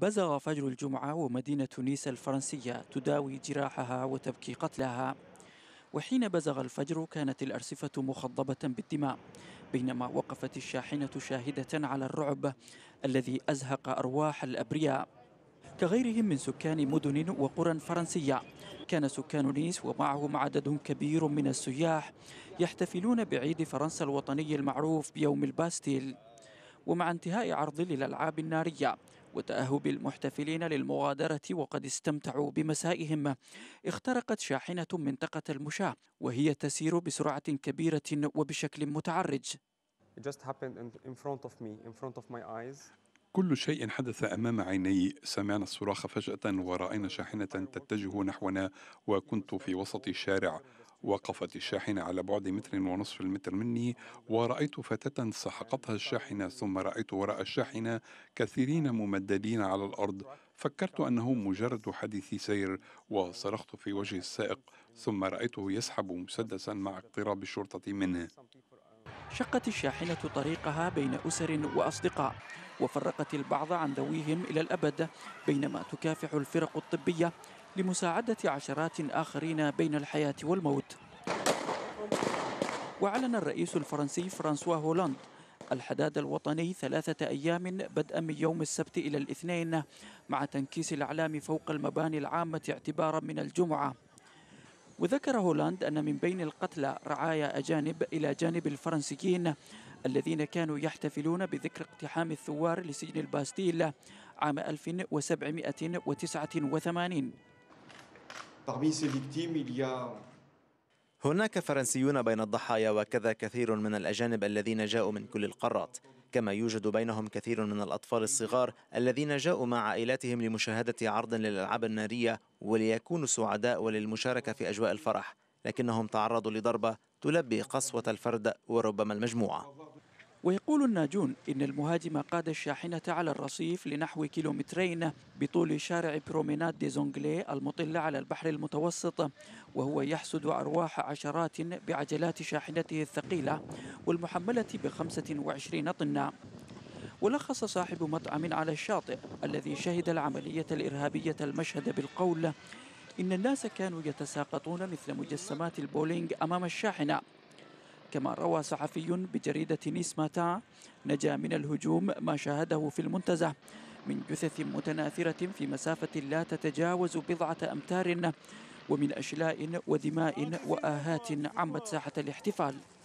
بزغ فجر الجمعة ومدينة نيس الفرنسية تداوي جراحها وتبكي قتلها وحين بزغ الفجر كانت الأرصفة مخضبة بالدماء بينما وقفت الشاحنة شاهدة على الرعب الذي أزهق أرواح الأبرياء كغيرهم من سكان مدن وقرى فرنسية كان سكان نيس ومعهم عدد كبير من السياح يحتفلون بعيد فرنسا الوطني المعروف بيوم الباستيل ومع انتهاء عرض للألعاب النارية وتأهب المحتفلين للمغادرة وقد استمتعوا بمسائهم اخترقت شاحنة منطقة المشاة وهي تسير بسرعة كبيرة وبشكل متعرج كل شيء حدث أمام عيني سمعنا الصراخ فجأة ورأينا شاحنة تتجه نحونا وكنت في وسط الشارع وقفت الشاحنة على بعد متر ونصف المتر مني ورأيت فتاة سحقتها الشاحنة ثم رأيت وراء الشاحنة كثيرين ممددين على الأرض فكرت أنه مجرد حديث سير وصرخت في وجه السائق ثم رأيته يسحب مسدسا مع اقتراب الشرطة منه شقت الشاحنة طريقها بين أسر وأصدقاء وفرقت البعض عن ذويهم إلى الأبد بينما تكافح الفرق الطبية لمساعدة عشرات آخرين بين الحياة والموت وأعلن الرئيس الفرنسي فرانسوا هولاند الحداد الوطني ثلاثة أيام بدءا من يوم السبت إلى الاثنين مع تنكيس الأعلام فوق المباني العامة اعتبارا من الجمعة وذكر هولاند أن من بين القتلى رعايا أجانب إلى جانب الفرنسيين الذين كانوا يحتفلون بذكر اقتحام الثوار لسجن الباستيل عام 1789 هناك فرنسيون بين الضحايا وكذا كثير من الأجانب الذين جاءوا من كل القارات كما يوجد بينهم كثير من الأطفال الصغار الذين جاءوا مع عائلاتهم لمشاهدة عرض للألعاب النارية وليكونوا سعداء وللمشاركة في أجواء الفرح لكنهم تعرضوا لضربة تلبي قسوة الفرد وربما المجموعة ويقول الناجون إن المهاجم قاد الشاحنة على الرصيف لنحو كيلومترين بطول شارع بروميناد دي زونغلي المطل على البحر المتوسط وهو يحسد أرواح عشرات بعجلات شاحنته الثقيلة والمحملة بخمسة وعشرين طنًا ولخص صاحب مطعم على الشاطئ الذي شهد العملية الإرهابية المشهد بالقول إن الناس كانوا يتساقطون مثل مجسمات البولينج أمام الشاحنة كما روى صحفي بجريدة نيسماتا نجا من الهجوم ما شاهده في المنتزه من جثث متناثرة في مسافة لا تتجاوز بضعة أمتار ومن أشلاء ودماء وآهات عمت ساحة الاحتفال